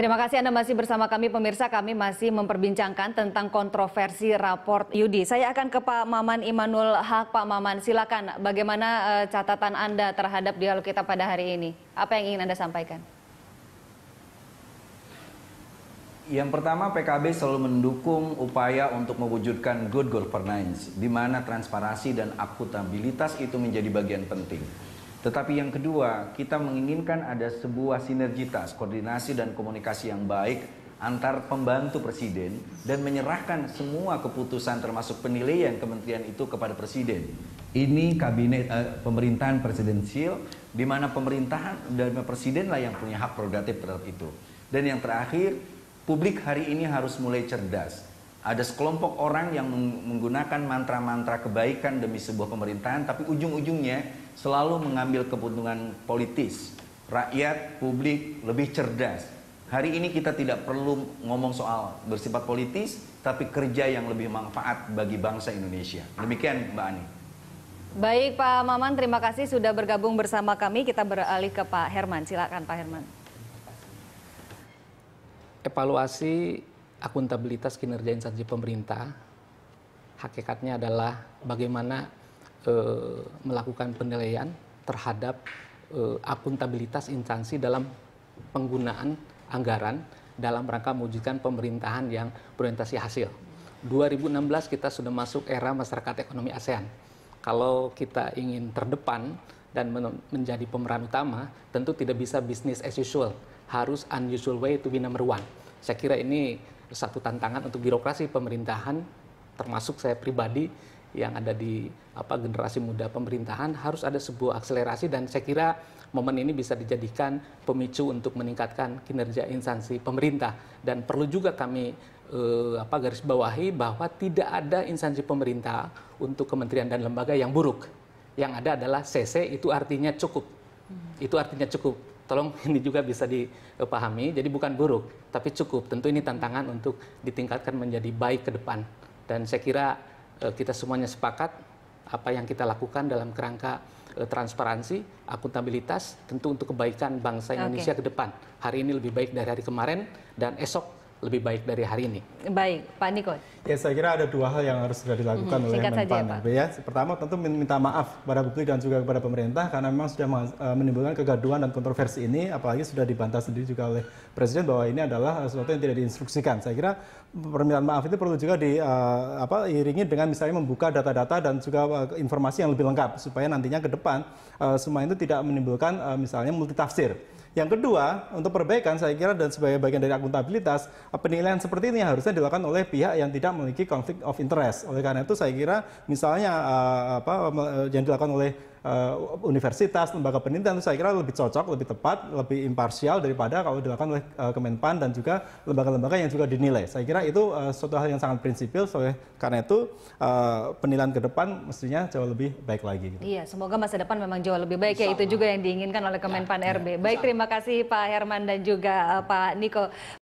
Terima kasih Anda masih bersama kami pemirsa. Kami masih memperbincangkan tentang kontroversi raport Yudi. Saya akan ke Pak Maman Imanul Hak Pak Maman, silakan. Bagaimana uh, catatan Anda terhadap dialog kita pada hari ini? Apa yang ingin Anda sampaikan? Yang pertama, PKB selalu mendukung upaya untuk mewujudkan good governance, di mana transparansi dan akuntabilitas itu menjadi bagian penting. Tetapi yang kedua, kita menginginkan ada sebuah sinergitas, koordinasi dan komunikasi yang baik antar pembantu presiden dan menyerahkan semua keputusan termasuk penilaian kementerian itu kepada presiden. Ini kabinet eh, pemerintahan presidensial, di mana pemerintahan dan presidenlah yang punya hak prerogatif terhadap itu. Dan yang terakhir, publik hari ini harus mulai cerdas ada sekelompok orang yang menggunakan mantra-mantra kebaikan demi sebuah pemerintahan, tapi ujung-ujungnya selalu mengambil keuntungan politis. Rakyat, publik lebih cerdas. Hari ini kita tidak perlu ngomong soal bersifat politis, tapi kerja yang lebih manfaat bagi bangsa Indonesia. Demikian Mbak Ani. Baik Pak Maman, terima kasih sudah bergabung bersama kami. Kita beralih ke Pak Herman. Silakan Pak Herman. Evaluasi akuntabilitas kinerja instansi pemerintah hakikatnya adalah bagaimana e, melakukan penilaian terhadap e, akuntabilitas instansi dalam penggunaan anggaran dalam rangka mewujudkan pemerintahan yang berorientasi hasil. 2016 kita sudah masuk era masyarakat ekonomi ASEAN. Kalau kita ingin terdepan dan men menjadi pemeran utama, tentu tidak bisa bisnis as usual. Harus unusual way to be number one. Saya kira ini satu tantangan untuk birokrasi pemerintahan termasuk saya pribadi yang ada di apa generasi muda pemerintahan harus ada sebuah akselerasi dan saya kira momen ini bisa dijadikan pemicu untuk meningkatkan kinerja instansi pemerintah dan perlu juga kami eh, apa garis bawahi bahwa tidak ada instansi pemerintah untuk kementerian dan lembaga yang buruk yang ada adalah CC itu artinya cukup itu artinya cukup tolong ini juga bisa dipahami. Jadi bukan buruk, tapi cukup. Tentu ini tantangan untuk ditingkatkan menjadi baik ke depan. Dan saya kira eh, kita semuanya sepakat apa yang kita lakukan dalam kerangka eh, transparansi, akuntabilitas, tentu untuk kebaikan bangsa Indonesia okay. ke depan. Hari ini lebih baik dari hari kemarin dan esok lebih baik dari hari ini. Baik, Pak Niko. Ya, saya kira ada dua hal yang harus sudah dilakukan -hmm. oleh Menpan. Ya, Pak. ya, pertama tentu minta maaf kepada publik dan juga kepada pemerintah karena memang sudah e, menimbulkan kegaduhan dan kontroversi ini, apalagi sudah dibantah sendiri juga oleh Presiden bahwa ini adalah e, sesuatu yang tidak diinstruksikan. Saya kira permintaan maaf itu perlu juga diiringi e, uh, dengan misalnya membuka data-data dan juga informasi yang lebih lengkap supaya nantinya ke depan uh, semua itu tidak menimbulkan uh, misalnya multitafsir yang kedua, untuk perbaikan saya kira dan sebagai bagian dari akuntabilitas, penilaian seperti ini harusnya dilakukan oleh pihak yang tidak memiliki konflik of interest. Oleh karena itu saya kira misalnya eh, apa eh, yang dilakukan oleh uh, universitas, lembaga penelitian itu saya kira lebih cocok, lebih tepat, lebih imparsial daripada kalau dilakukan oleh uh, Kemenpan dan juga lembaga-lembaga yang juga dinilai. Saya kira itu uh, suatu hal yang sangat prinsipil, so, karena itu uh, penilaian ke depan mestinya jauh lebih baik lagi. Gitu. Iya, semoga masa depan memang jauh lebih baik Sama. ya, itu juga yang diinginkan oleh Kemenpan ya, RB. Ya. Baik, terima kasih Pak Herman dan juga uh, Pak Niko.